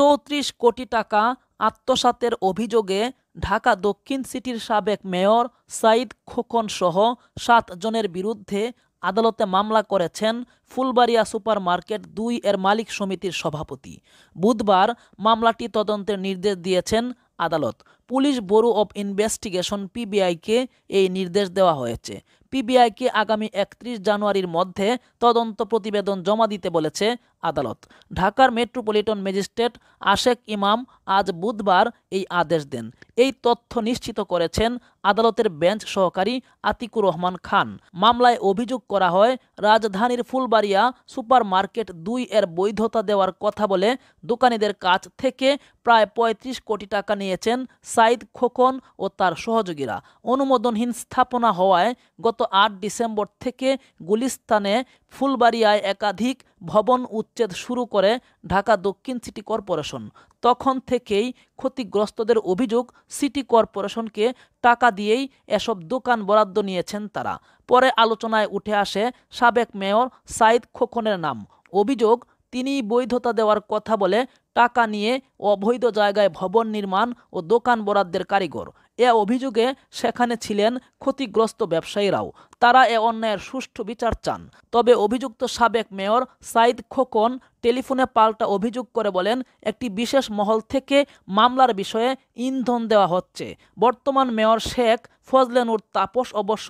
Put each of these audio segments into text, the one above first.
চৌত্রিশ কোটি টাকা আত্মসাতের অভিযোগে ঢাকা দক্ষিণ সিটির সাবেক মেয়র সাইদ খোকন সহ সাতজনের বিরুদ্ধে আদালতে মামলা করেছেন ফুলবাড়িয়া সুপার মার্কেট দুই এর মালিক সমিতির সভাপতি বুধবার মামলাটি তদন্তের নির্দেশ দিয়েছেন আদালত পুলিশ ব্যুরো অব ইনভেস্টিগেশন পিবিআইকে এই নির্দেশ দেওয়া হয়েছে পিবিআইকে আগামী একত্রিশ জানুয়ারির মধ্যে তদন্ত প্রতিবেদন জমা দিতে বলেছে আদালত ঢাকার মেট্রোপলিটন ম্যাজিস্ট্রেট আশেক ইমাম আজ বুধবার এই আদেশ দেন এই তথ্য নিশ্চিত করেছেন আদালতের বেঞ্চ সহকারী আতিকুর রহমান খান মামলায় অভিযোগ করা হয় রাজধানীর ফুলবাড়িয়া সুপার মার্কেট দুই এর বৈধতা দেওয়ার কথা বলে দোকানিদের কাছ থেকে প্রায় ৩৫ কোটি টাকা নিয়েছেন সাইদ খোকন ও তার সহযোগীরা অনুমোদনহীন স্থাপনা হওয়ায় গত আট ডিসেম্বর থেকে গুলিস্তানে ফুলবাড়িয়ায় একাধিক ভবন উচ্ছেদ শুরু করে ঢাকা দক্ষিণ সিটি কর্পোরেশন তখন থেকেই ক্ষতিগ্রস্তদের অভিযোগ সিটি কর্পোরেশনকে টাকা দিয়েই এসব দোকান বরাদ্দ নিয়েছেন তারা পরে আলোচনায় উঠে আসে সাবেক মেয়র সাইদ খোকনের নাম অভিযোগ তিনি বৈধতা দেওয়ার কথা বলে টাকা নিয়ে অবৈধ জায়গায় ভবন নির্মাণ ও দোকান বরাদ্দের কারিগর এ অভিযোগে সেখানে ছিলেন ক্ষতিগ্রস্ত ব্যবসায়ীরাও তারা এ অন্যায়ের সুষ্ঠু বিচার চান তবে অভিযুক্ত সাবেক মেয়র সাইদ খোকন টেলিফোনে পাল্টা অভিযোগ করে বলেন একটি বিশেষ মহল থেকে মামলার বিষয়ে ইন্ধন দেওয়া হচ্ছে বর্তমান মেয়র শেখ ফজলেনুর তাপস অবশ্য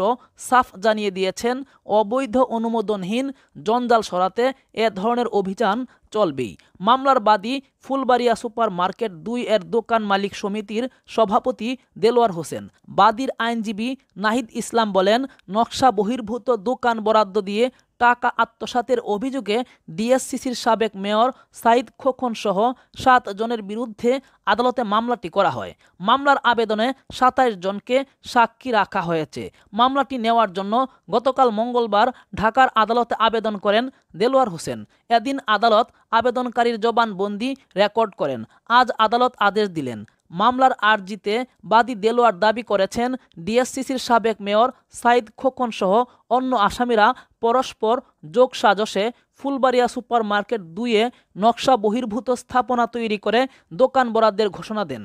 সাফ জানিয়ে দিয়েছেন অবৈধ অনুমোদনহীন জঞ্জাল সরাতে এ ধরনের অভিযান চলবেই মামলার বাদী ফুলবাড়িয়া সুপার মার্কেট দুই এর দোকান মালিক সমিতির সভাপতি দেলোয়ার হোসেন বাদীর আইনজীবী নাহিদ ইসলাম বলেন নকশা ব্যবসা বহির্ভূত দোকান বরাদ্দ দিয়ে টাকা আত্মসাতের অভিযোগে ডিএসসিসির সাবেক মেয়র সাইদ খোকন সহ সাত জনের বিরুদ্ধে আদালতে মামলাটি করা হয় মামলার আবেদনে সাতাইশ জনকে সাক্ষী রাখা হয়েছে মামলাটি নেওয়ার জন্য গতকাল মঙ্গলবার ঢাকার আদালতে আবেদন করেন দেলোয়ার হোসেন এদিন আদালত আবেদনকারীর জবানবন্দি রেকর্ড করেন আজ আদালত আদেশ দিলেন মামলার আর্জিতে বাদী দেলোয়ার দাবি করেছেন ডিএসসিসির সাবেক মেয়র সাইদ খোকন সহ অন্য আসামিরা পরস্পর যোগ সাজসে ফুলবাড়িয়া সুপার মার্কেট দুইয়ে নকশা বহির্ভূত স্থাপনা তৈরি করে দোকান বরাদ্দের ঘোষণা দেন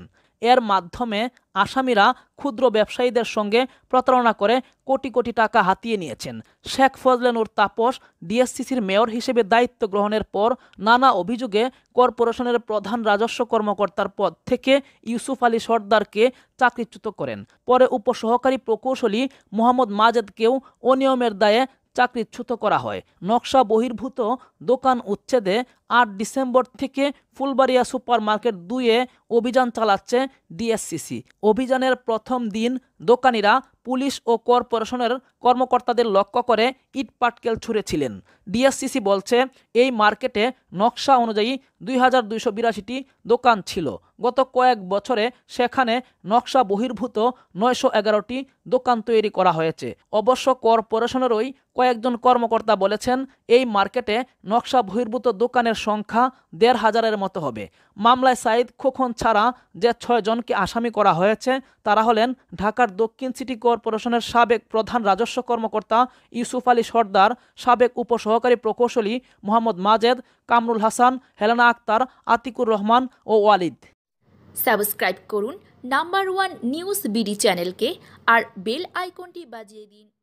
এর মাধ্যমে আসামিরা ক্ষুদ্র ব্যবসায়ীদের সঙ্গে প্রতারণা করে কোটি কোটি টাকা হাতিয়ে নিয়েছেন শেখ ফজলেনুর তাপস ডিএসসিসির মেয়র হিসেবে দায়িত্ব গ্রহণের পর নানা অভিযোগে কর্পোরেশনের প্রধান রাজস্ব কর্মকর্তার পদ থেকে ইউসুফ আলী সর্দারকে চাকরিচ্যুত করেন পরে উপসহকারী প্রকৌশলী মোহাম্মদ মাজেদকেও অনিয়মের দায়ে চাকরিচ্যুত করা হয় নকশা বহির্ভূত দোকান উচ্ছেদে আট ডিসেম্বর থেকে ফুলবাড়িয়া সুপার মার্কেট দুয়ে অভিযান চালাচ্ছে ডিএসসিসি অভিযানের প্রথম দিন দোকানিরা পুলিশ ও কর্পোরেশনের কর্মকর্তাদের লক্ষ্য করে ইট পাটকেল ছুঁড়েছিলেন ডিএসসিসি বলছে এই মার্কেটে নকশা অনুযায়ী দুই হাজার দুইশো বিরাশিটি দোকান ছিল গত কয়েক বছরে সেখানে নকশা বহির্ভূত নয়শো এগারোটি দোকান তৈরি করা হয়েছে অবশ্য কর্পোরেশনেরই কয়েকজন কর্মকর্তা বলেছেন এই মার্কেটে নকশা বহির্ভূত দোকানের সংখ্যা দেড় হাজারের মতো হবে মামলায় সাইদ খোকন ছাড়া যে ছয়জনকে আসামি করা হয়েছে তারা হলেন ঢাকার দক্ষিণ সিটি কর্পোরেশনের সাবেক প্রধান রাজস্ব কর্মকর্তা ইউসুফ আলী সর্দার সাবেক উপসহকারী প্রকৌশলী মোহাম্মদ মাজেদ কামরুল হাসান হেলানা আক্তার আতিকুর রহমান ও ওয়ালিদ সাবস্ক্রাইব করুন নাম্বার ওয়ান নিউজ বিডি চ্যানেলকে আর বেল আইকনটি বাজিয়ে দিন